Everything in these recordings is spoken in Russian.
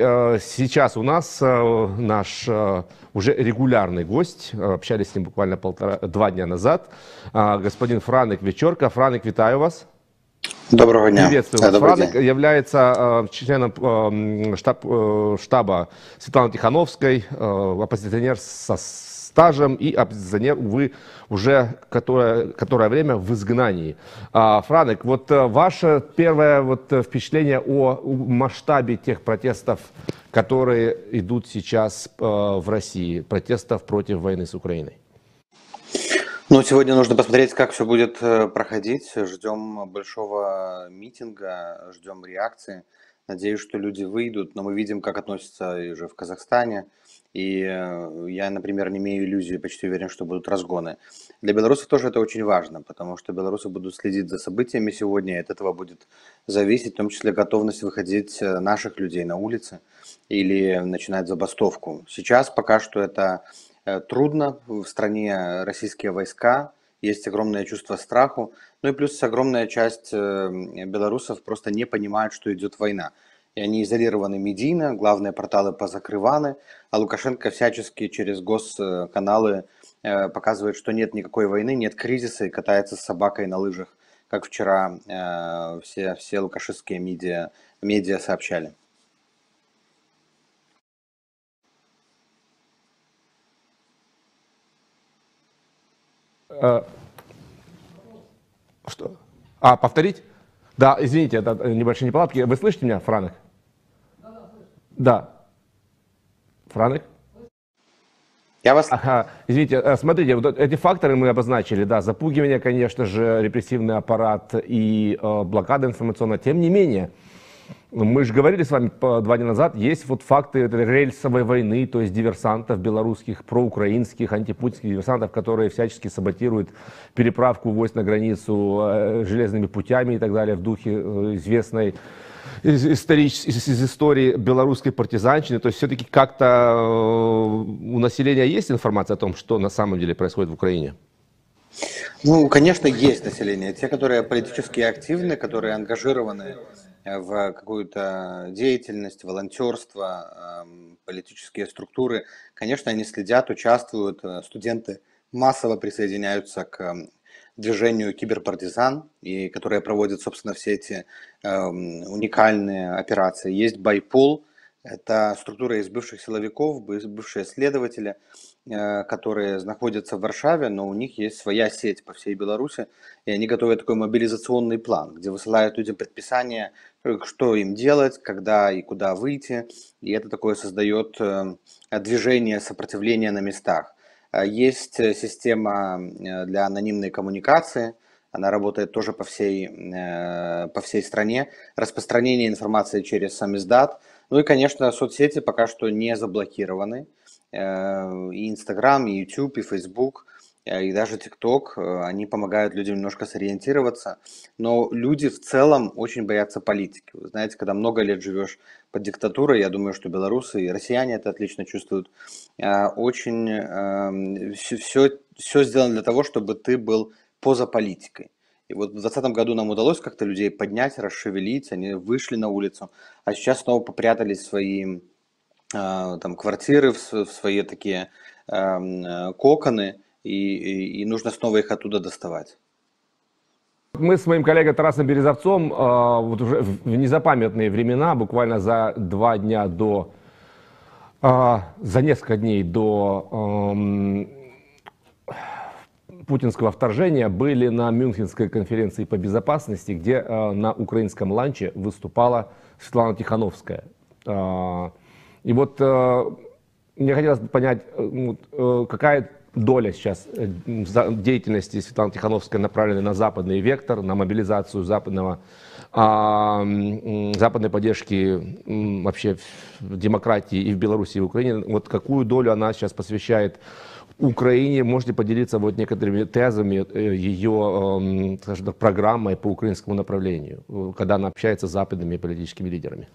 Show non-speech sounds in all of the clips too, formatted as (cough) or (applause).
Э, сейчас у нас э, наш э, уже регулярный гость, общались с ним буквально полтора, два дня назад, господин Франек Вечерка. Франек, витаю вас. Доброго дня. Приветствую вас. Франек день. является членом штаб, штаба Светланы Тихановской, оппозиционер со стажем и оппозиционер, увы, уже которое, которое время в изгнании. А, Франек, вот э, ваше первое вот э, впечатление о масштабе тех протестов, которые идут сейчас э, в России, протестов против войны с Украиной? Ну, сегодня нужно посмотреть, как все будет проходить. Ждем большого митинга, ждем реакции. Надеюсь, что люди выйдут, но мы видим, как относятся уже в Казахстане, и э, я, например, не имею иллюзии, почти уверен, что будут разгоны. Для белорусов тоже это очень важно, потому что белорусы будут следить за событиями сегодня, и от этого будет зависеть в том числе готовность выходить э, наших людей на улицы или начинать забастовку. Сейчас пока что это э, трудно, в стране российские войска, есть огромное чувство страху, ну и плюс огромная часть белорусов просто не понимает, что идет война и они изолированы медийно, главные порталы позакрываны, а Лукашенко всячески через госканалы э, показывает, что нет никакой войны, нет кризиса и катается с собакой на лыжах, как вчера э, все, все лукашистские медиа, медиа сообщали. Э, что? А, повторить? Да, извините, это небольшие неполадки. Вы слышите меня, Франек? Да, да, слышу. Да. Франек? Я вас... Ага, извините, э, смотрите, вот эти факторы мы обозначили, да, запугивание, конечно же, репрессивный аппарат и э, блокада информационная. Тем не менее, ну, мы же говорили с вами два дня назад, есть вот факты рельсовой войны, то есть диверсантов белорусских, проукраинских, антипутинских диверсантов, которые всячески саботируют переправку войск на границу э, железными путями и так далее, в духе э, известной из, историч, из, из истории белорусской партизанщины. То есть все-таки как-то э, у населения есть информация о том, что на самом деле происходит в Украине? Ну, конечно, есть население. Те, которые политически активны, которые ангажированы в какую-то деятельность, волонтерство, политические структуры. Конечно, они следят, участвуют, э, студенты массово присоединяются к движению киберпартизан, и которые проводят, собственно, все эти эм, уникальные операции. Есть Байпол, это структура из бывших силовиков, бывшие следователи, Э, которые находятся в Варшаве, но у них есть своя сеть по всей Беларуси, и они готовят такой мобилизационный план, где высылают людям предписания, э, что им делать, когда и куда выйти, и это такое создает э, движение сопротивления на местах. А есть система для анонимной коммуникации, она работает тоже по всей, по всей стране, распространение информации через самиздат, ну и, конечно, соцсети пока что не заблокированы, Э, и Инстаграм, и Ютуб, и Фейсбук, э, и даже ТикТок, э, они помогают людям немножко сориентироваться, но люди в целом очень боятся политики. Вы знаете, когда много лет живешь под диктатурой, я думаю, что белорусы и россияне это отлично чувствуют, очень все, эм, все сделано для того, чтобы ты был поза политикой. И вот в 2020 году нам удалось как-то людей поднять, расшевелить, они вышли на улицу, а сейчас снова попрятались в свои а, там квартиры в свои такие э, коконы, и, и нужно снова их оттуда доставать. Мы с моим коллегой Тарасом Березовцом а, вот уже в незапамятные времена, буквально за два дня до, а, за несколько дней до путинского вторжения были на Мюнхенской конференции по безопасности, где на украинском ланче выступала Светлана Тихановская и вот э, мне хотелось бы понять, э, ну, э, какая доля сейчас деятельности Светланы Тихановской направлена на западный вектор, на мобилизацию западного, а, западной поддержки вообще в демократии и в Беларуси, и в Украине. Вот какую долю она сейчас посвящает Украине? Можете поделиться вот некоторыми тезами ее скажем так, программой по украинскому направлению, когда она общается с западными политическими лидерами?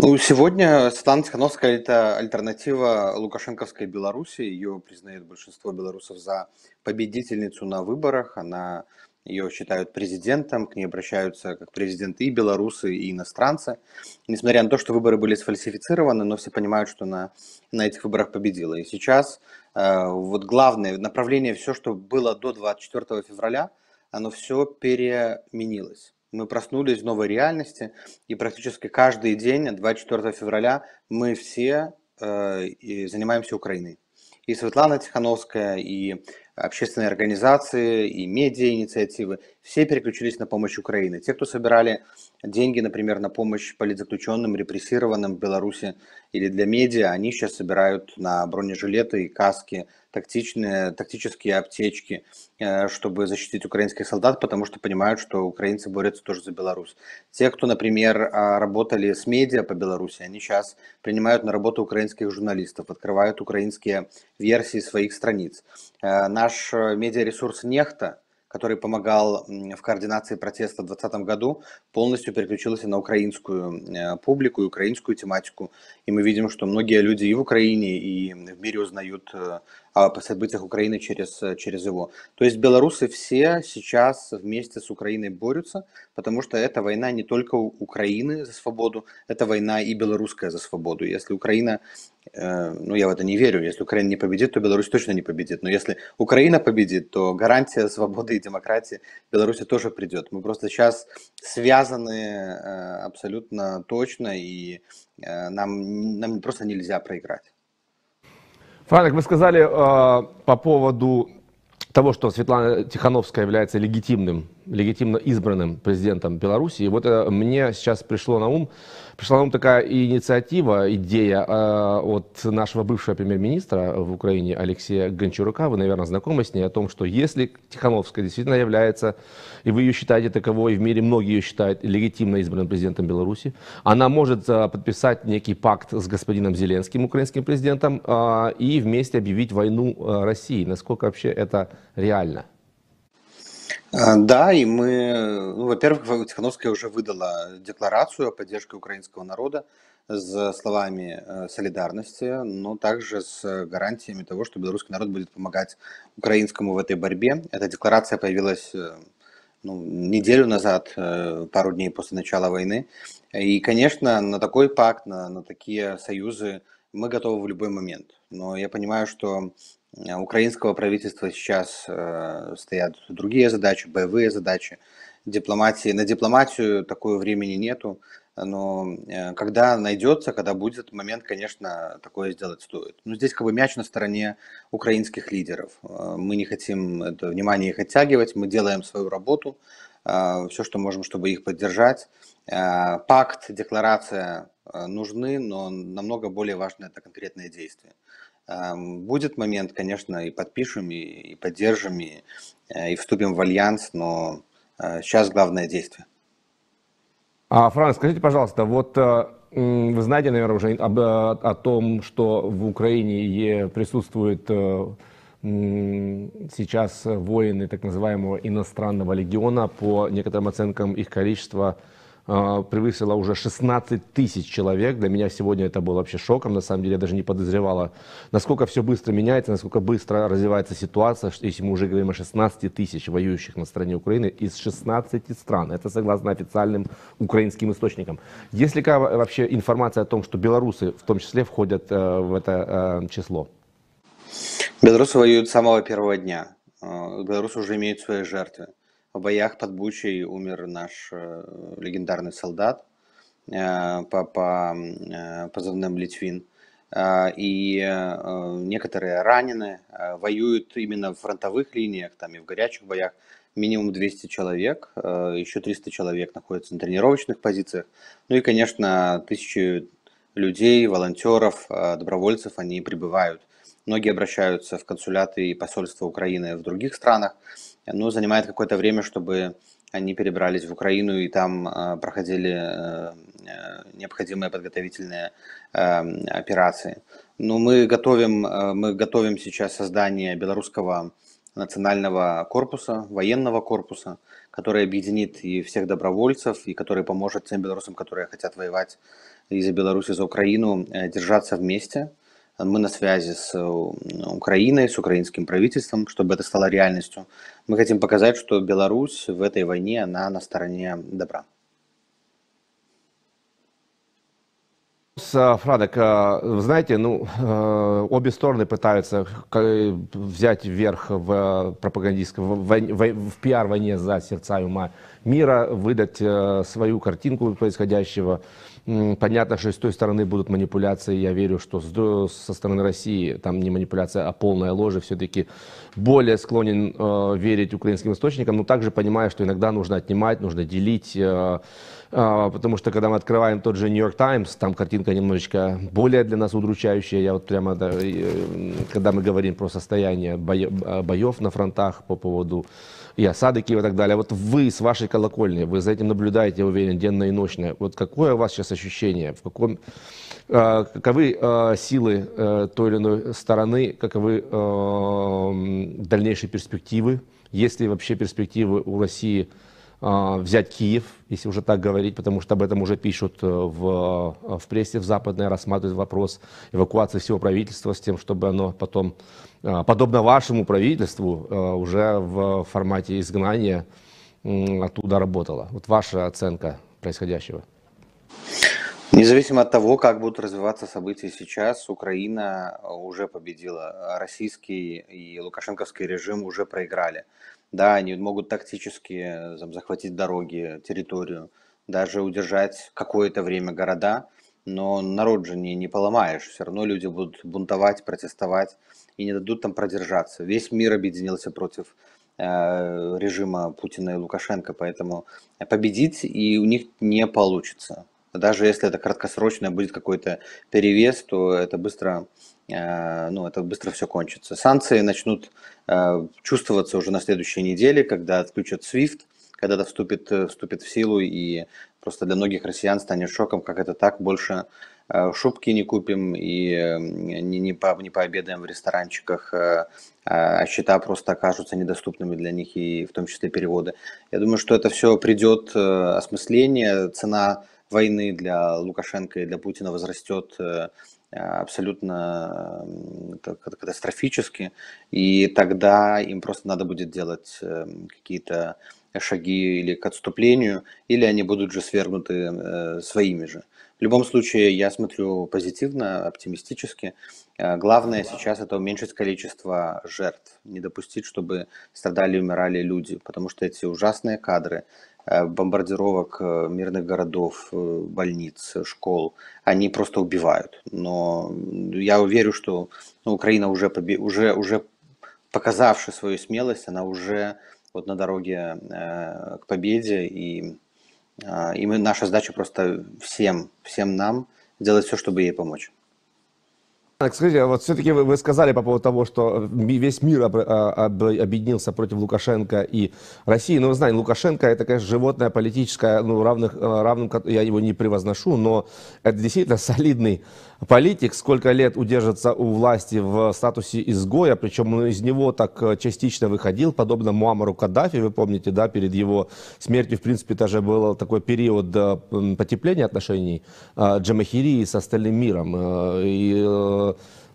Ну, сегодня Светлана Тихановская – это альтернатива лукашенковской Беларуси. Ее признает большинство белорусов за победительницу на выборах. Она ее считают президентом, к ней обращаются как президенты и белорусы, и иностранцы. Несмотря на то, что выборы были сфальсифицированы, но все понимают, что она на этих выборах победила. И сейчас э, вот главное направление, все, что было до 24 февраля, оно все переменилось мы проснулись в новой реальности, и практически каждый день, 24 февраля, мы все э, занимаемся Украиной. И Светлана Тихановская, и общественные организации, и медиа-инициативы, все переключились на помощь Украины. Те, кто собирали деньги, например, на помощь политзаключенным, репрессированным в Беларуси или для медиа, они сейчас собирают на бронежилеты и каски, тактичные, тактические аптечки, э, чтобы защитить украинских солдат, потому что понимают, что украинцы борются тоже за Беларусь. Те, кто, например, а, работали с медиа по Беларуси, они сейчас принимают на работу украинских журналистов, открывают украинские версии своих страниц. Э, наш э, медиаресурс «Нехта», который помогал в координации протеста в 2020 году, полностью переключился на украинскую э, публику и украинскую тематику. И мы видим, что многие люди и в Украине, и в мире узнают э, а, о событиях Украины через, э, через его. То есть белорусы все сейчас вместе с Украиной борются, потому что эта война не только Украины за свободу, это война и белорусская за свободу. Если Украина, э, ну я в это не верю, если Украина не победит, то Беларусь точно не победит. Но если Украина победит, то гарантия свободы и демократии Беларуси тоже придет. Мы просто сейчас связаны э, абсолютно точно, и нам, нам просто нельзя проиграть. Фанек, вы сказали э, по поводу того, что Светлана Тихановская является легитимным легитимно избранным президентом Беларуси. И вот это мне сейчас пришло на ум, пришла на ум такая инициатива, идея э, от нашего бывшего премьер-министра в Украине Алексея Гончарука, вы, наверное, знакомы с ней, о том, что если Тихановская действительно является, и вы ее считаете таковой, и в мире многие ее считают легитимно избранным президентом Беларуси, она может э, подписать некий пакт с господином Зеленским, украинским президентом, э, и вместе объявить войну э, России. Насколько вообще это реально? А, да, и мы, ну, во-первых, Тихановская уже выдала декларацию о поддержке украинского народа с словами э, солидарности, но также с гарантиями того, что белорусский народ будет помогать украинскому в этой борьбе. Эта декларация появилась э, ну, неделю назад, э, пару дней после начала войны. И, конечно, на такой пакт, на, на такие союзы мы готовы в любой момент. Но я понимаю, что украинского правительства сейчас э, стоят другие задачи, боевые задачи. Дипломатии, на дипломатию такого времени нету, но э, когда найдется, когда будет этот момент, конечно, такое сделать стоит. Но здесь как бы мяч на стороне украинских лидеров. Э, мы не хотим это внимание их оттягивать, мы делаем свою работу, э, все, что можем, чтобы их поддержать. Э, пакт, декларация э, нужны, но намного более важно это конкретные действия. Будет момент, конечно, и подпишем, и, и поддержим, и, э, и вступим в альянс, но сейчас э, главное действие. А, Франк, скажите, пожалуйста, вот э, вы знаете, наверное, уже об, о том, что в Украине присутствует сейчас воины так называемого иностранного легиона. По некоторым оценкам их количество – Э, превысила уже 16 тысяч человек. Для меня сегодня это было вообще шоком. На самом деле я даже не подозревала, насколько все быстро меняется, насколько быстро развивается ситуация, если мы уже говорим о 16 тысяч воюющих на стороне Украины из 16 стран. Это согласно официальным украинским источникам. Есть ли вообще информация о том, что белорусы в том числе входят э, в это э, число? Белорусы воюют с самого первого дня. Белорусы уже имеют свои жертвы. В боях под Бучей умер наш э, легендарный солдат э, по, по э, позывным Литвин. И некоторые ранены, воюют именно в фронтовых линиях, там и в горячих боях. Минимум 200 человек, еще 300 человек находятся на тренировочных позициях. Ну и, конечно, тысячи людей, волонтеров, добровольцев, они прибывают. Многие обращаются в консуляты и посольства Украины в других странах ну, занимает какое-то время, чтобы они перебрались в Украину и там э, проходили э, э необходимые подготовительные э, операции. Но ну, мы готовим, э, мы готовим сейчас создание белорусского национального корпуса, военного корпуса, который объединит и всех добровольцев, и который поможет тем белорусам, которые хотят воевать из за Беларуси за Украину, э, держаться вместе – мы на связи с э, Украиной, с украинским правительством, чтобы это стало реальностью. Мы хотим показать, что Беларусь в этой войне, она на стороне добра. Э, Фрадек, вы э, знаете, ну, обе стороны пытаются взять вверх в пропагандистской, в, в, в пиар-войне за сердца и ума мира, выдать свою картинку происходящего. Понятно, что с той стороны будут манипуляции. Я верю, что со стороны России там не манипуляция, а полная ложь. Все-таки более склонен э, верить украинским источникам, но также понимаю, что иногда нужно отнимать, нужно делить. Э, а, потому что когда мы открываем тот же New York Times, там картинка немножечко более для нас удручающая. Я вот прямо, да, э, когда мы говорим про состояние а, боев на фронтах по поводу и осады Киева и так далее. Вот вы с вашей колокольни, вы за этим наблюдаете, я уверен, денно и ночно. Вот какое у вас сейчас ощущение, в каком, а, каковы силы э, той или иной стороны, каковы дальнейшие перспективы, есть ли вообще перспективы у России а, взять Киев, если уже так говорить, потому что об этом уже пишут э, в, э, в прессе в западной, рассматривают вопрос эвакуации всего правительства с тем, чтобы оно потом, э, подобно вашему правительству, уже в формате изгнания оттуда работало. Вот ваша оценка происходящего. Независимо от того, как будут развиваться события сейчас, Украина уже победила. А российский и Лукашенковский режим уже проиграли. Да, они могут тактически там, захватить дороги, территорию, даже удержать какое-то время города, но народ же не, не поломаешь. Все равно люди будут бунтовать, протестовать и не дадут там продержаться. Весь мир объединился против э, режима Путина и Лукашенко, поэтому победить и у них не получится даже если это краткосрочное будет какой-то перевес, то это быстро, э, ну, это быстро все кончится. Санкции начнут э, чувствоваться уже на следующей неделе, когда отключат SWIFT, когда это вступит, э, вступит в силу, и просто для многих россиян станет шоком, как это так, больше шубки не купим и не, не, по, не пообедаем в ресторанчиках, а, а счета просто окажутся недоступными для них, и в том числе переводы. Я думаю, что это все придет, осмысление, цена войны для Лукашенко и для Путина возрастет э, абсолютно катастрофически, и тогда им просто надо будет делать эм, какие-то шаги или к отступлению, или они будут же свергнуты э, своими же. В любом случае, я смотрю позитивно, оптимистически. Э, главное сейчас это уменьшить количество жертв, не допустить, чтобы страдали и умирали люди, потому что эти ужасные кадры э, бомбардировок э, мирных городов, больниц, школ, они просто убивают. Но я уверен, что ну, Украина уже, побе... уже, уже показавшая свою смелость, она уже вот на дороге к победе и а, и мы, наша задача просто всем, всем нам сделать все, чтобы ей помочь. Так, скажите, а вот все-таки вы, сказали по поводу того, что э, весь мир а, объединился против Лукашенко и России. Но ну, вы знаете, Лукашенко это, конечно, животное политическое, ну, равных, э, равным, я его не превозношу, но это действительно (laughs) солидный политик. Сколько лет удержится у власти в статусе изгоя, причем он из него так э, частично выходил, подобно Муамару Каддафи, вы помните, да, перед его смертью, в принципе, даже был такой период потепления отношений Джамахири с остальным миром. И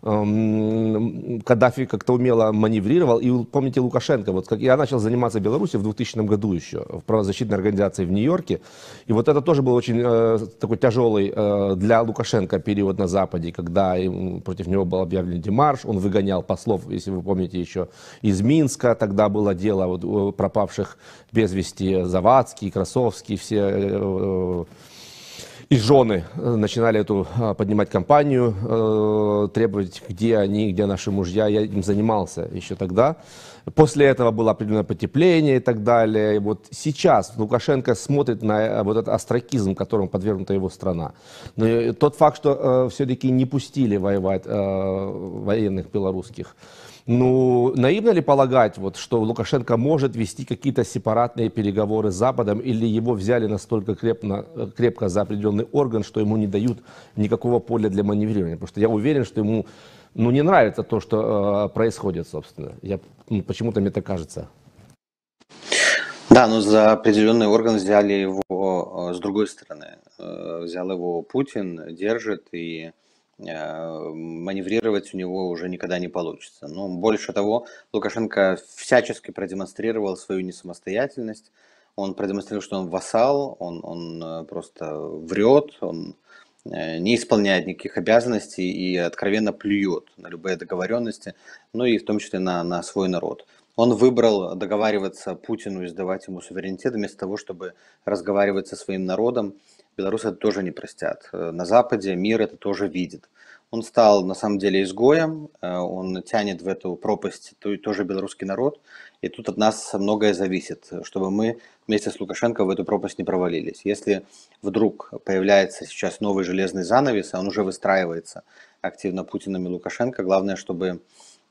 Эм, Каддафи как-то умело маневрировал. И помните Лукашенко, вот как я начал заниматься Беларусью в 2000 году еще, в правозащитной организации в Нью-Йорке. И вот это тоже был очень э, такой тяжелый э, для Лукашенко период на Западе, когда им, против него был объявлен демарш, он выгонял послов, если вы помните еще, из Минска. Тогда было дело вот, э, пропавших без вести Завадский, Красовский, все... Э, э, и жены э, начинали эту а, поднимать компанию, э, требовать, где они, где наши мужья. Я им занимался еще тогда. После этого было определенное потепление и так далее. И вот сейчас Лукашенко смотрит на э, вот этот астракизм, которым подвергнута его страна. Но тот факт, что все-таки не пустили воевать военных белорусских, ну, наивно ли полагать, вот, что Лукашенко может вести какие-то сепаратные переговоры с Западом, или его взяли настолько крепно, э, крепко за определенный орган, что ему не дают никакого поля для маневрирования? Потому что я уверен, что ему ну, не нравится то, что э, происходит, собственно. Я, ну, почему-то мне так кажется. Да, но ну, за определенный орган взяли его э, с другой стороны. Э, взял его Путин, держит и а, маневрировать у него уже никогда не получится. Но больше того, Лукашенко всячески продемонстрировал свою несамостоятельность, он продемонстрировал, что он вассал, он, он э, просто врет, он э, не исполняет никаких обязанностей и откровенно плюет на любые договоренности, ну и в том числе на, на свой народ. Он выбрал договариваться Путину и сдавать ему суверенитет вместо того, чтобы разговаривать со своим народом Белорусы это тоже не простят. Э, на Западе мир это тоже видит. Он стал на самом деле изгоем, э, он тянет в эту пропасть тоже белорусский народ, и тут от нас многое зависит, чтобы мы вместе с Лукашенко в эту пропасть не провалились. Если вдруг появляется сейчас новый железный занавес, а он уже выстраивается активно Путиным и Лукашенко, главное, чтобы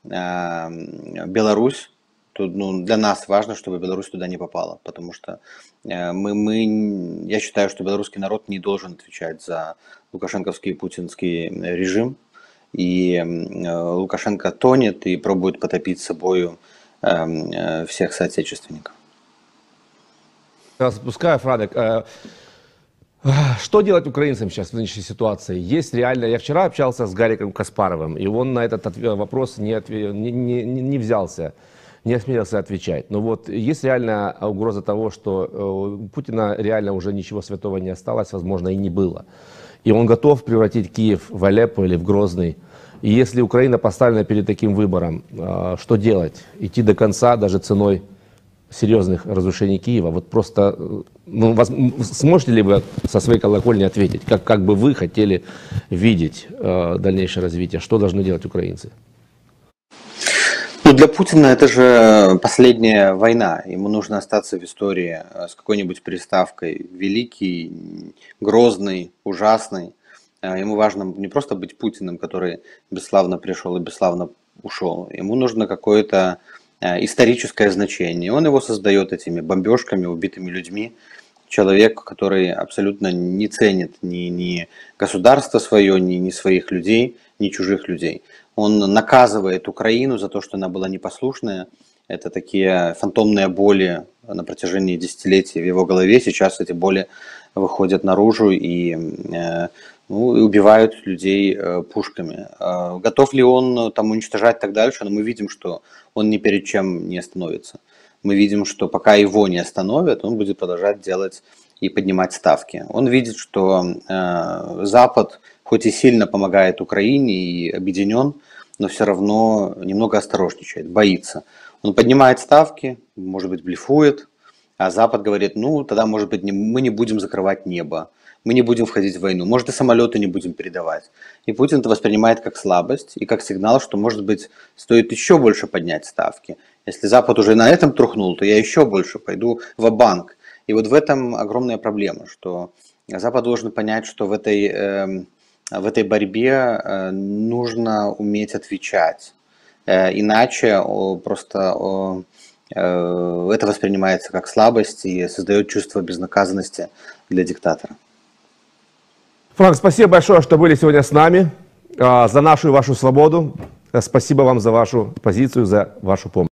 э, Беларусь Тут, ну, для нас важно, чтобы Беларусь туда не попала, потому что э, мы, мы, я считаю, что белорусский народ не должен отвечать за лукашенковский и путинский режим, и э, Лукашенко тонет и пробует потопить собою эм, э, всех соотечественников. Спускаю Фрадек. Что делать украинцам сейчас в нынешней ситуации? Есть реально... Я вчера общался с Гариком Каспаровым, и он на этот вопрос не, отв... не, не, не взялся не осмелился отвечать. Но вот есть реально э, угроза того, что э, у Путина реально уже ничего святого не осталось, возможно, и не было. И он готов превратить Киев в Алеппо или в Грозный. И если Украина поставлена перед таким выбором, э, что делать? Идти до конца даже ценой серьезных разрушений Киева? Вот просто, ну, вас, сможете ли вы со своей колокольни ответить, как, как бы вы хотели видеть э, дальнейшее развитие? Что должны делать украинцы? для Путина это же последняя война. Ему нужно остаться в истории э, с какой-нибудь приставкой. Великий, грозный, ужасный. Э, ему важно не просто быть Путиным, который бесславно пришел и бесславно ушел. Ему нужно какое-то э, историческое значение. Он его создает этими бомбежками, убитыми людьми. Человек, который абсолютно не ценит ни, ни государство свое, ни, ни своих людей, ни чужих людей. Он наказывает Украину за то, что она была непослушная. Это такие фантомные боли на протяжении десятилетий в его голове. Сейчас эти боли выходят наружу и, э, ну, и убивают людей э, пушками. А готов ли он там уничтожать так дальше? Но мы видим, что он ни перед чем не остановится. Мы видим, что пока его не остановят, он будет продолжать делать и поднимать ставки. Он видит, что э, Запад, хоть и сильно помогает Украине и объединен, но все равно немного осторожничает, боится. Он поднимает ставки, может быть, блефует, а Запад говорит, ну, тогда, может быть, не, мы не будем закрывать небо, мы не будем входить в войну, может, и самолеты не будем передавать. И Путин это воспринимает как слабость и как сигнал, что, может быть, стоит еще больше поднять ставки. Если Запад уже на этом трухнул, то я еще больше пойду в банк и вот в этом огромная проблема, что Запад должен понять, что в этой, эм, в этой борьбе э, нужно уметь отвечать. Э, иначе просто э, это воспринимается как слабость и создает чувство безнаказанности для диктатора. Франк, спасибо большое, что были сегодня с нами, а, за нашу и вашу свободу. Спасибо вам за вашу позицию, за вашу помощь.